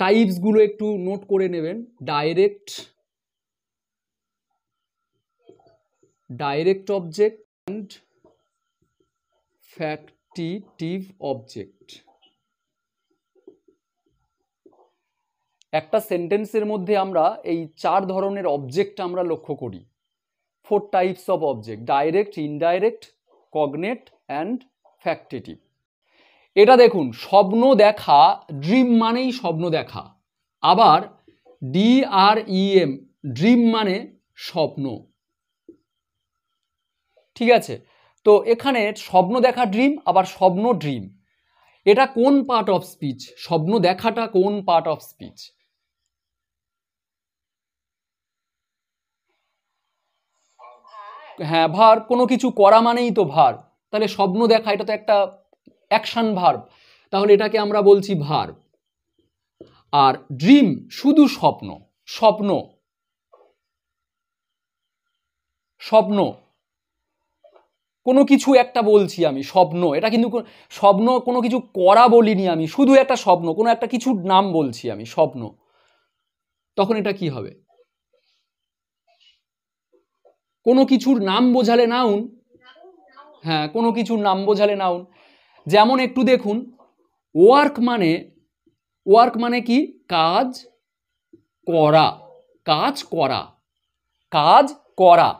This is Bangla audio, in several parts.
টাইপসগুলো একটু নোট করে নেবেন direct direct object and factitive object একটা সেন্টেন্সের মধ্যে আমরা এই চার ধরনের অবজেক্ট আমরা লক্ষ্য করি four types of object direct indirect cognate and factitive এটা দেখুন স্বপ্ন দেখা ড্রিম মানেই স্বপ্ন দেখা আবার ডিআরইএম ড্রিম e মানে স্বপ্ন ঠিক আছে তো এখানে স্বপ্ন দেখা ড্রিম আবার স্বপ্ন ড্রিম এটা কোন পার্ট অফ স্পিচ স্বপ্ন দেখাটা কোন পার্ট অফ স্পিচ হ্যাঁ ভার কোনো কিছু করা মানেই তো ভার তাহলে স্বপ্ন দেখা এটা তো একটা অ্যাকশান ভার্ব তাহলে এটাকে আমরা বলছি ভার্ব আর ড্রিম শুধু স্বপ্ন স্বপ্ন স্বপ্ন কোনো কিছু একটা বলছি আমি স্বপ্ন এটা কিন্তু স্বপ্ন কোনো কিছু করা বলিনি আমি শুধু একটা স্বপ্ন কোনো একটা কিছুর নাম বলছি আমি স্বপ্ন তখন এটা কি হবে কোনো কিছুর নাম বোঝালে নাউন হ্যাঁ কোনো কিছুর নাম বোঝালে নাউন যেমন একটু দেখুন ওয়ার্ক মানে ওয়ার্ক মানে কি কাজ করা কাজ করা কাজ করা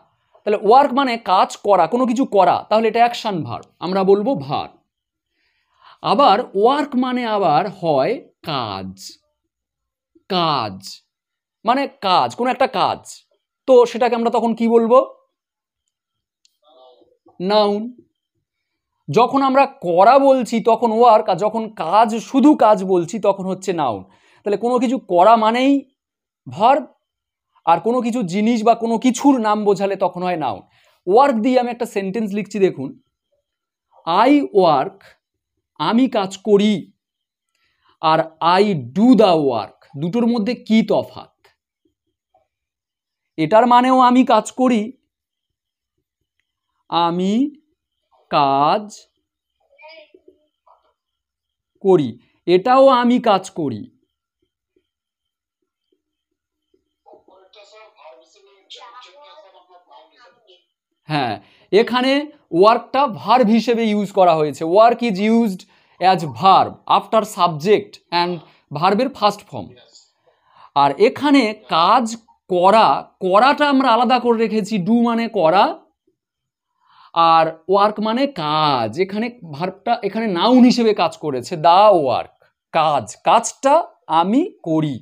তাহলে ওয়ার্ক মানে কাজ করা কোনো কিছু করা তাহলে এটা অ্যাকশান ভার আমরা বলবো ভার আবার ওয়ার্ক মানে আবার হয় কাজ কাজ মানে কাজ কোনো একটা কাজ তো সেটাকে আমরা তখন কি বলবো নাউন যখন আমরা করা বলছি তখন ওয়ার্ক আর যখন কাজ শুধু কাজ বলছি তখন হচ্ছে নাউন তাহলে কোনো কিছু করা মানেই ভার্ব আর কোনো কিছু জিনিস বা কোনো কিছুর নাম বোঝালে তখন হয় নাউন ওয়ার্ক দিয়ে আমি একটা সেন্টেন্স লিখছি দেখুন আই ওয়ার্ক আমি কাজ করি আর আই ডু দ্য ওয়ার্ক দুটোর মধ্যে কি তফাত এটার মানেও আমি কাজ করি আমি কাজ করি এটাও আমি কাজ করি হ্যাঁ এখানে ওয়ার্কটা ভার্ব হিসেবে ইউজ করা হয়েছে work is used as verb after subject and ভার্বের ফার্স্ট ফর্ম আর এখানে কাজ করা করাটা আমরা আলাদা করে রেখেছি ডু মানে করা আর ওয়ার্ক মানে কাজ এখানে ভার্বটা এখানে নাউন হিসেবে কাজ করেছে দা ওয়ার্ক কাজ কাজটা আমি করি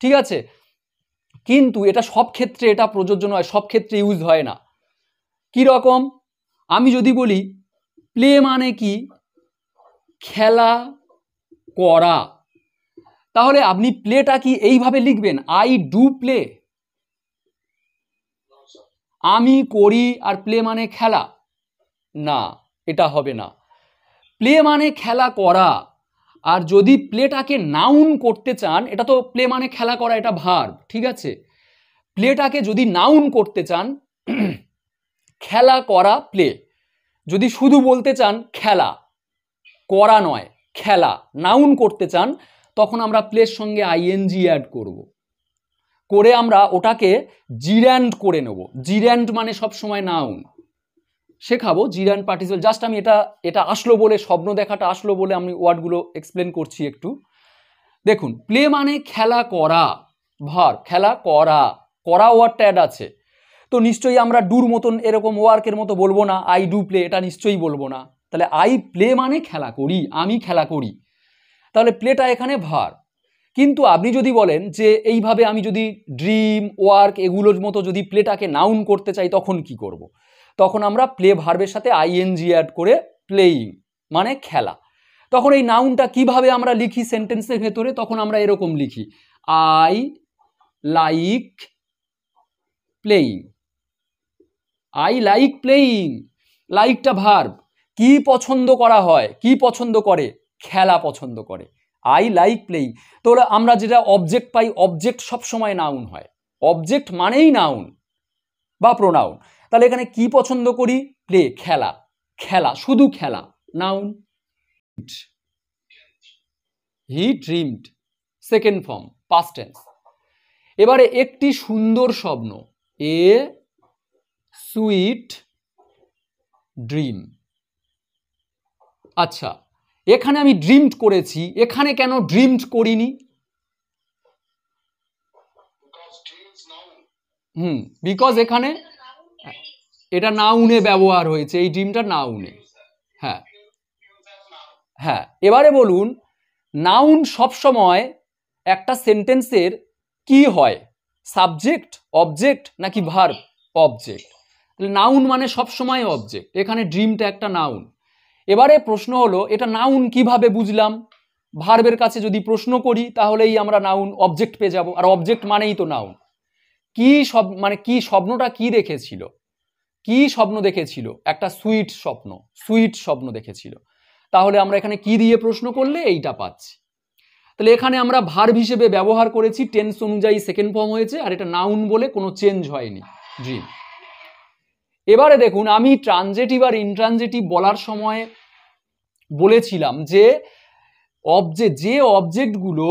ঠিক আছে কিন্তু এটা সব ক্ষেত্রে এটা প্রযোজ্য নয় সব ক্ষেত্রে ইউজ হয় না কি রকম আমি যদি বলি প্লে মানে কি খেলা করা তাহলে আপনি প্লেটা কি এইভাবে লিখবেন আই ডু প্লে আমি করি আর প্লে মানে খেলা না এটা হবে না প্লে মানে খেলা করা আর যদি প্লেটাকে নাউন করতে চান এটা তো প্লে মানে খেলা করা এটা ভার ঠিক আছে প্লেটাকে যদি নাউন করতে চান খেলা করা প্লে যদি শুধু বলতে চান খেলা করা নয় খেলা নাউন করতে চান তখন আমরা প্লের সঙ্গে আইএনজি অ্যাড করব করে আমরা ওটাকে জির্যান্ড করে নেব জির্যান্ড মানে সব সময় নাউন শেখাবো জিরান পার্টিসিপাল জাস্ট আমি এটা এটা আসলো বলে স্বপ্ন দেখাটা আসলো বলে আমি ওয়ার্ডগুলো এক্সপ্লেন করছি একটু দেখুন প্লে মানে খেলা করা ভার খেলা করা করা ওয়ার্ডটা অ্যাড আছে তো নিশ্চয়ই আমরা ডুর মতন এরকম ওয়ার্কের মতো বলবো না আই ডু প্লে এটা নিশ্চয়ই বলবো না তাহলে আই প্লে মানে খেলা করি আমি খেলা করি তাহলে প্লেটা এখানে ভার কিন্তু আপনি যদি বলেন যে এইভাবে আমি যদি ড্রিম ওয়ার্ক এগুলোর মতো যদি প্লেটাকে নাউন করতে চাই তখন কি করব। তখন আমরা প্লে ভার্বের সাথে আইএনজি অ্যাড করে প্লেয়িং মানে খেলা তখন এই নাউনটা কিভাবে আমরা লিখি সেন্টেন্সের ভেতরে তখন আমরা এরকম লিখি I like playing I like playing লাইকটা ভার্ব কি পছন্দ করা হয় কি পছন্দ করে খেলা পছন্দ করে আই লাইক প্লেইং তো আমরা যেটা অবজেক্ট পাই অবজেক্ট সবসময় নাউন হয় অবজেক্ট মানেই নাউন বা প্রোনাউন তাহলে এখানে কি পছন্দ করি প্লে খেলা খেলা শুধু খেলা noun he dreamed second form past tense এবারে একটি সুন্দর স্বপ্ন এ সুইট ড্রিম আচ্ছা এখানে আমি ড্রিমড করেছি এখানে কেন ড্রিমড করিনি হুম বিকজ এখানে এটা নাউনে ব্যবহার হয়েছে এই ড্রিমটা নাউনে হ্যাঁ হ্যাঁ এবারে বলুন নাউন সবসময় একটা সেন্টেন্সের কি হয় সাবজেক্ট অবজেক্ট নাকি ভার অবজেক্ট নাউন মানে সবসময় অবজেক্ট এখানে ড্রিমটা একটা নাউন এবারে প্রশ্ন হলো এটা নাউন কিভাবে বুঝলাম ভার্বের কাছে যদি প্রশ্ন করি তাহলেই আমরা নাউন অবজেক্ট পেয়ে যাব আর অবজেক্ট মানেই তো নাউন কি সব মানে কি স্বপ্নটা কি দেখেছিল কি স্বপ্ন দেখেছিল একটা সুইট স্বপ্ন সুইট স্বপ্ন দেখেছিল তাহলে আমরা এখানে কি দিয়ে প্রশ্ন করলে এইটা পাচ্ছি তাহলে এখানে আমরা ভার্ব হিসেবে ব্যবহার করেছি টেন্স অনুযায়ী সেকেন্ড ফর্ম হয়েছে আর এটা নাউন বলে কোনো চেঞ্জ হয়নি ড্রিম এবারে দেখুন আমি ট্রানজেটিভ আর ইনট্রানজেটিভ বলার সময় বলেছিলাম যে অবজেক্ট যে অবজেক্টগুলো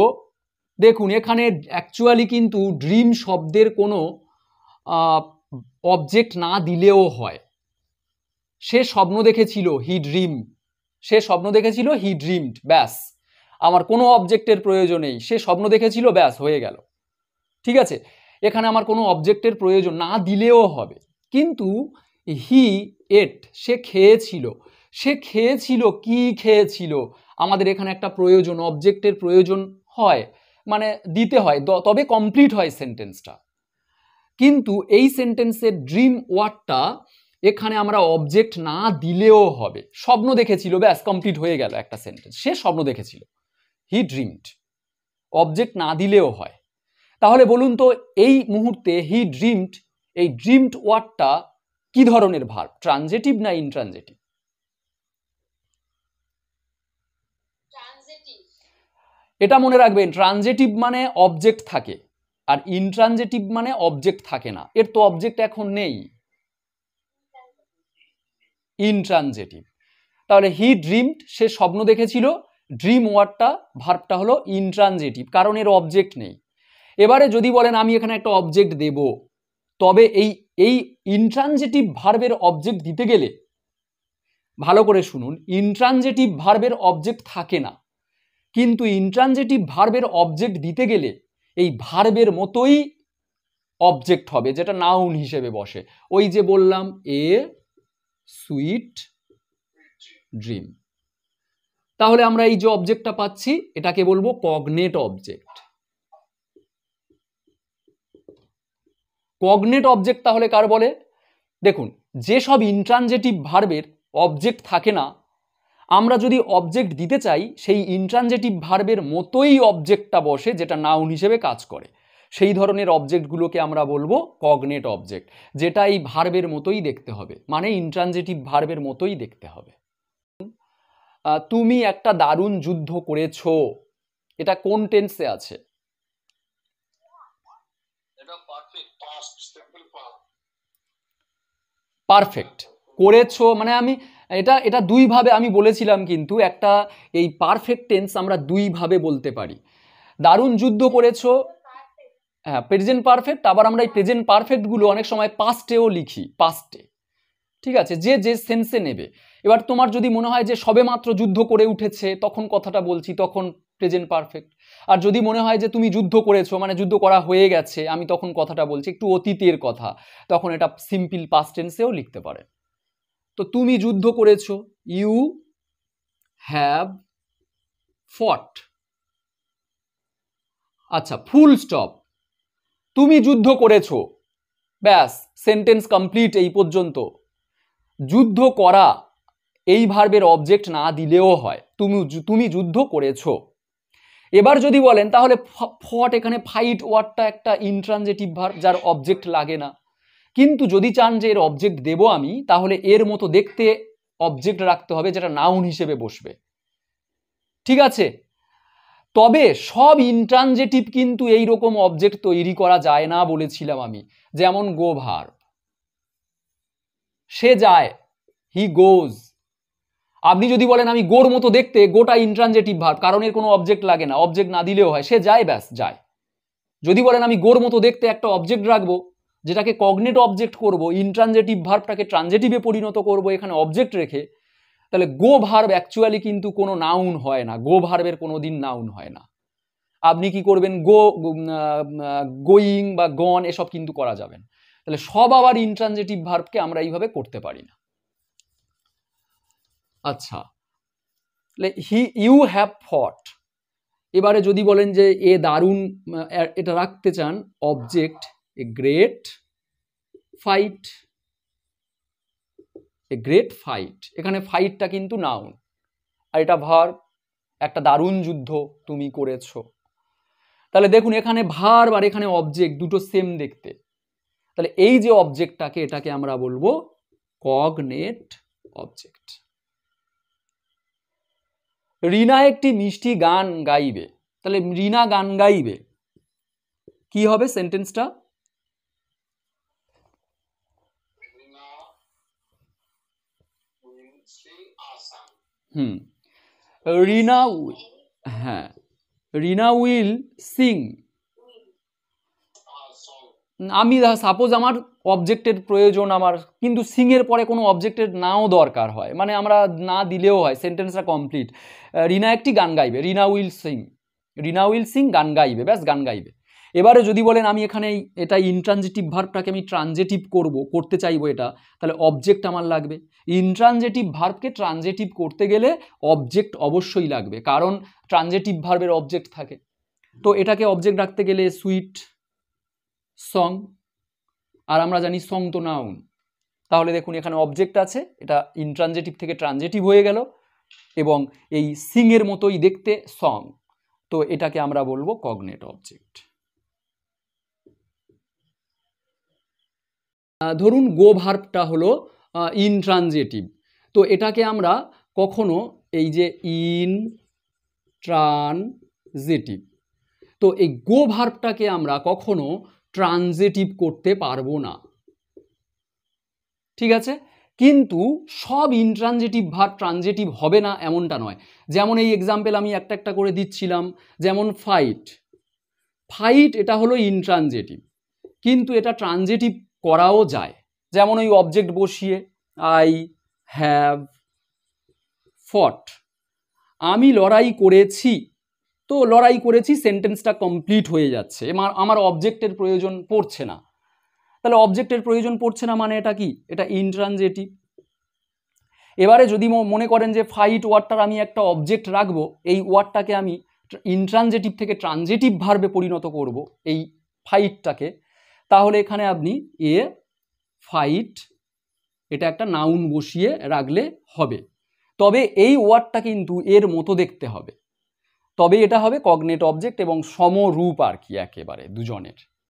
দেখুন এখানে অ্যাকচুয়ালি কিন্তু ড্রিম শব্দের কোনো অবজেক্ট না দিলেও হয় সে স্বপ্ন দেখেছিল হি ড্রিম সে স্বপ্ন দেখেছিল হি ড্রিমড ব্যাস আমার কোনো অবজেক্টের প্রয়োজন নেই সে স্বপ্ন দেখেছিল ব্যাস হয়ে গেল ঠিক আছে এখানে আমার কোনো অবজেক্টের প্রয়োজন না দিলেও হবে কিন্তু হি এট সে খেয়েছিল সে খেয়েছিল কি খেয়েছিল আমাদের এখানে একটা প্রয়োজন অবজেক্টের প্রয়োজন হয় মানে দিতে হয় তবে কমপ্লিট হয় সেন্টেন্সটা কিন্তু এই সেন্টেন্সের ড্রিম ওয়ার্ডটা এখানে আমরা অবজেক্ট না দিলেও হবে স্বপ্ন দেখেছিল ব্যাস কমপ্লিট হয়ে গেল একটা সেন্টেন্স সে স্বপ্ন দেখেছিল হি ড্রিমড অবজেক্ট না দিলেও হয় তাহলে বলুন তো এই মুহূর্তে হি ড্রিমড এই ড্রিমড ওয়ার্ডটা কি ধরনের ভার্ব ট্রানজেটিভ না ইনট্রানজেটিভ এটা মনে রাখবেন ট্রানজেটিভ মানে অবজেক্ট থাকে আর ইনট্রানজেটিভ মানে অবজেক্ট থাকে না এর তো অবজেক্ট এখন নেই ইনট্রানজেটিভ তাহলে হি ড্রিমড সে স্বপ্ন দেখেছিল ড্রিম ওয়ার্ডটা ভার্বটা হলো ইনট্রানজেটিভ কারণ এর অবজেক্ট নেই এবারে যদি বলেন আমি এখানে একটা অবজেক্ট দেব তবে এই এই ইন্ট্রানজেটিভ ভার্বের অবজেক্ট দিতে গেলে ভালো করে শুনুন ইন্ট্রানজেটিভ ভার্বের অবজেক্ট থাকে না কিন্তু ইন্ট্রানজেটিভ ভার্বের অবজেক্ট দিতে গেলে এই ভার্বের মতোই অবজেক্ট হবে যেটা নাউন হিসেবে বসে ওই যে বললাম এ সুইট ড্রিম তাহলে আমরা এই যে অবজেক্টটা পাচ্ছি এটাকে বলবো কগনেট অবজেক্ট কগনেট অবজেক্ট তাহলে কার বলে দেখুন যেসব ইন্ট্রানজেটিভ ভার্বের অবজেক্ট থাকে না আমরা যদি অবজেক্ট দিতে চাই সেই ইন্ট্রানজেটিভ ভার্বের মতোই অবজেক্টটা বসে যেটা নাউন হিসেবে কাজ করে সেই ধরনের অবজেক্টগুলোকে আমরা বলবো কগনেট অবজেক্ট যেটা এই ভার্বের মতোই দেখতে হবে মানে ইন্ট্রানজেটিভ ভার্বের মতোই দেখতে হবে তুমি একটা দারুণ যুদ্ধ করেছো এটা কোন টেন্সে আছে পারফেক্ট করেছো মানে আমি এটা এটা দুইভাবে আমি বলেছিলাম কিন্তু একটা এই পারফেক্ট টেন্স আমরা দুইভাবে বলতে পারি দারুণ যুদ্ধ করেছো হ্যাঁ প্রেজেন্ট পারফেক্ট আবার আমরা এই প্রেজেন্ট পারফেক্টগুলো অনেক সময় পাস্টেও লিখি পাস্টে ঠিক আছে যে যে সেন্সে নেবে এবার তোমার যদি মনে হয় যে সবে মাত্র যুদ্ধ করে উঠেছে তখন কথাটা বলছি তখন প্রেজেন্ট পারফেক্ট আর যদি মনে হয় যে তুমি যুদ্ধ করেছো মানে যুদ্ধ করা হয়ে গেছে আমি তখন কথাটা বলছি একটু অতীতের কথা তখন এটা সিম্পল পাস্ট টেন্সেও লিখতে পারে তো তুমি যুদ্ধ করেছো ইউ হ্যাভ ফট আচ্ছা ফুল স্টপ তুমি যুদ্ধ করেছো ব্যাস সেন্টেন্স কমপ্লিট এই পর্যন্ত যুদ্ধ করা এই ভার্বের অবজেক্ট না দিলেও হয় তুমি তুমি যুদ্ধ করেছো এবার যদি বলেন তাহলে ফট এখানে ফাইট ওয়ার্ডটা একটা ইনট্রানজেটিভ ভার যার অবজেক্ট লাগে না কিন্তু যদি চান যে এর অবজেক্ট দেব আমি তাহলে এর মতো দেখতে অবজেক্ট রাখতে হবে যেটা নাউন হিসেবে বসবে ঠিক আছে তবে সব ইন্ট্রানজেটিভ কিন্তু এই রকম অবজেক্ট তৈরি করা যায় না বলেছিলাম আমি যেমন গো সে যায় হি গোজ আপনি যদি বলেন আমি গোর মতো দেখতে গোটা ইন্ট্রানজেটিভ ভার্ব কারণ এর কোনো অবজেক্ট লাগে না অবজেক্ট না দিলেও হয় সে যায় ব্যাস যায় যদি বলেন আমি গোর মতো দেখতে একটা অবজেক্ট রাখবো যেটাকে কগনেট অবজেক্ট করব ইন্ট্রানজেটিভ ভার্বটাকে ট্রানজেটিভে পরিণত করব এখানে অবজেক্ট রেখে তাহলে গো ভার্ব অ্যাকচুয়ালি কিন্তু কোনো নাউন হয় না গো ভার্বের কোনো দিন নাউন হয় না আপনি কি করবেন গো গোয়িং বা গন এসব কিন্তু করা যাবেন তাহলে সব আবার ইন্ট্রানজেটিভ ভার্বকে আমরা এইভাবে করতে পারি না আচ্ছা হি ইউ হ্যাভ ফট এবারে যদি বলেন যে এ দারুণ এটা রাখতে চান object a great fight a great fight এখানে ফাইটটা কিন্তু নাউন আর এটা ভার একটা দারুণ যুদ্ধ তুমি করেছ তাহলে দেখুন এখানে ভার আর এখানে অবজেক্ট দুটো সেম দেখতে তাহলে এই যে অবজেক্টটাকে এটাকে আমরা বলবো কগনেট অবজেক্ট রিনা একটি মিষ্টি গান গাইবে তাহলে রিনা গান গাইবে কি হবে সেন্টেন্সটা হুম রিনা হ্যাঁ রিনা উইল সিং আমি সাপোজ আমার অবজেক্টের প্রয়োজন আমার কিন্তু সিংয়ের পরে কোনো অবজেক্টের নাও দরকার হয় মানে আমরা না দিলেও হয় সেন্টেন্সটা কমপ্লিট রিনা একটি গান গাইবে Rina will sing Rina will sing গান গাইবে ব্যাস গান গাইবে এবারে যদি বলেন আমি এখানে এটা ইনট্রানজেটিভ ভার্বটাকে আমি ট্রানজেটিভ করব করতে চাইবো এটা তাহলে অবজেক্ট আমার লাগবে ইনট্রানজেটিভ ভার্বকে ট্রানজেটিভ করতে গেলে অবজেক্ট অবশ্যই লাগবে কারণ ট্রানজেটিভ ভার্বের অবজেক্ট থাকে তো এটাকে অবজেক্ট রাখতে গেলে সুইট সং আর আমরা জানি সং তো নাউন তাহলে দেখুন এখানে অবজেক্ট আছে এটা ইনট্রানজেটিভ থেকে ট্রানজেটিভ হয়ে গেল এবং এই সিংয়ের মতোই দেখতে সং তো এটাকে আমরা বলবো কগনেট অবজেক্ট ধরুন গো ভার্বটা হলো ইনট্রানজেটিভ তো এটাকে আমরা কখনো এই যে ইন ট্রানজেটিভ তো এই গো ভার্বটাকে আমরা কখনো ট্রানজেটিভ করতে পারবো না ঠিক আছে কিন্তু সব ইনট্রানজেটিভ ভার ট্রানজেটিভ হবে না এমনটা নয় যেমন এই এক্সাম্পল আমি একটা একটা করে দিচ্ছিলাম যেমন ফাইট ফাইট এটা হলো ইনট্রানজেটিভ কিন্তু এটা ট্রানজেটিভ করাও যায় যেমন ওই অবজেক্ট বসিয়ে আই হ্যাভ ফট আমি লড়াই করেছি তো লড়াই করেছি সেন্টেন্সটা কমপ্লিট হয়ে যাচ্ছে এমার আমার অবজেক্টের প্রয়োজন পড়ছে না তাহলে অবজেক্টের প্রয়োজন পড়ছে না মানে এটা কি এটা ইনট্রানজেটিভ এবারে যদি মনে করেন যে ফাইট ওয়ার্ডটার আমি একটা অবজেক্ট রাখবো এই ওয়ার্ডটাকে আমি ইনট্রানজেটিভ থেকে ট্রানজেটিভ ভার্বে পরিণত করব এই ফাইটটাকে তাহলে এখানে আপনি এ ফাইট এটা একটা নাউন বসিয়ে রাখলে হবে তবে এই ওয়ার্ডটা কিন্তু এর মতো দেখতে হবে তবে এটা হবে কগনেট অবজেক্ট এবং সমরূপ আর কি একেবারে দুজনের